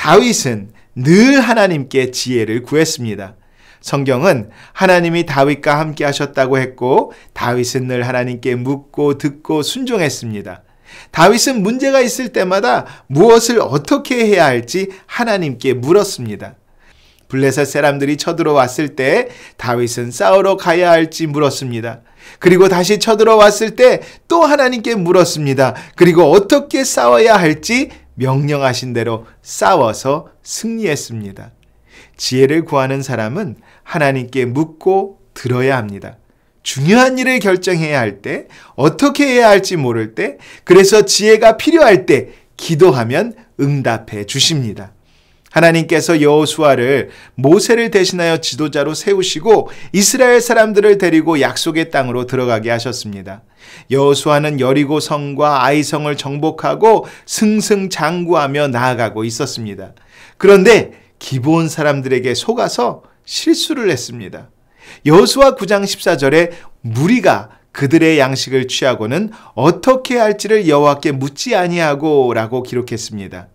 다윗은 늘 하나님께 지혜를 구했습니다. 성경은 하나님이 다윗과 함께 하셨다고 했고 다윗은 늘 하나님께 묻고 듣고 순종했습니다. 다윗은 문제가 있을 때마다 무엇을 어떻게 해야 할지 하나님께 물었습니다. 블레셋 사람들이 쳐들어왔을 때 다윗은 싸우러 가야 할지 물었습니다. 그리고 다시 쳐들어왔을 때 또 하나님께 물었습니다. 그리고 어떻게 싸워야 할지 명령하신 대로 싸워서 승리했습니다. 지혜를 구하는 사람은 하나님께 묻고 들어야 합니다. 중요한 일을 결정해야 할 때, 어떻게 해야 할지 모를 때, 그래서 지혜가 필요할 때, 기도하면 응답해 주십니다. 하나님께서 여호수아를 모세를 대신하여 지도자로 세우시고 이스라엘 사람들을 데리고 약속의 땅으로 들어가게 하셨습니다. 여호수아는 여리고 성과 아이 성을 정복하고 승승장구하며 나아가고 있었습니다. 그런데 기본 사람들에게 속아서 실수를 했습니다. 여호수아 9장 14절에 무리가 그들의 양식을 취하고는 어떻게 할지를 여호와께 묻지 아니하고라고 기록했습니다.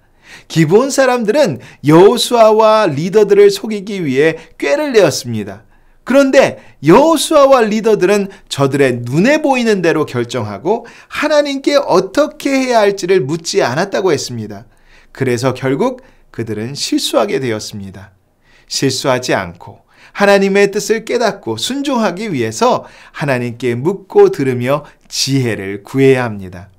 기본 사람들은 여호수아와 리더들을 속이기 위해 꾀를 내었습니다. 그런데 여호수아와 리더들은 저들의 눈에 보이는 대로 결정하고 하나님께 어떻게 해야 할지를 묻지 않았다고 했습니다. 그래서 결국 그들은 실수하게 되었습니다. 실수하지 않고 하나님의 뜻을 깨닫고 순종하기 위해서 하나님께 묻고 들으며 지혜를 구해야 합니다.